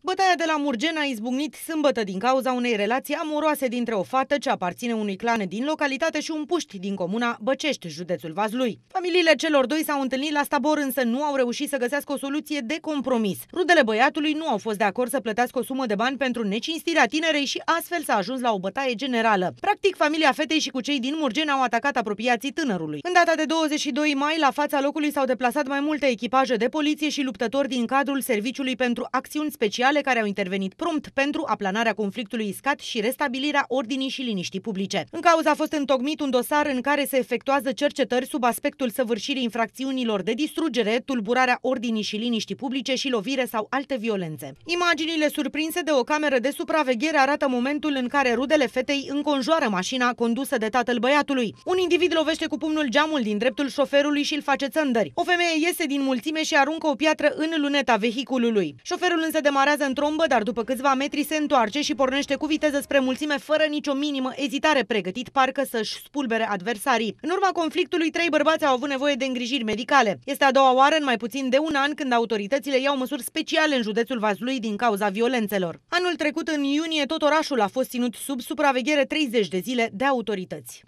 Bătaia de la Murgen a izbucnit sâmbătă din cauza unei relații amoroase dintre o fată ce aparține unui clan din localitate și un puști din comuna Băcești, județul Vazlui. Familiile celor doi s-au întâlnit la stabor, însă nu au reușit să găsească o soluție de compromis. Rudele băiatului nu au fost de acord să plătească o sumă de bani pentru necinstirea tinerei și astfel s-a ajuns la o bătaie generală. Practic, familia fetei și cu cei din Murgen au atacat apropiații tânărului. În data de 22 mai, la fața locului s-au deplasat mai multe echipaje de poliție și luptători din cadrul Serviciului pentru Acțiuni Speciale mondiale care au intervenit prompt pentru aplanarea conflictului iscat și restabilirea ordinii și liniștii publice. În cauza a fost întocmit un dosar în care se efectuează cercetări sub aspectul săvârșirii infracțiunilor de distrugere, tulburarea ordinii și liniștii publice și lovire sau alte violențe. Imaginile surprinse de o cameră de supraveghere arată momentul în care rudele fetei înconjoară mașina condusă de tatăl băiatului. Un individ lovește cu pumnul geamul din dreptul șoferului și îl face țândări. O femeie iese din mulțime și aruncă o piatră în luneta vehiculului. Șoferul însă demarează Urmează în trombă, dar după câțiva metri se întoarce și pornește cu viteză spre mulțime fără nicio minimă ezitare, pregătit parcă să-și spulbere adversarii. În urma conflictului, trei bărbați au avut nevoie de îngrijiri medicale. Este a doua oară în mai puțin de un an când autoritățile iau măsuri speciale în județul Vaslui din cauza violențelor. Anul trecut, în iunie, tot orașul a fost ținut sub supraveghere 30 de zile de autorități.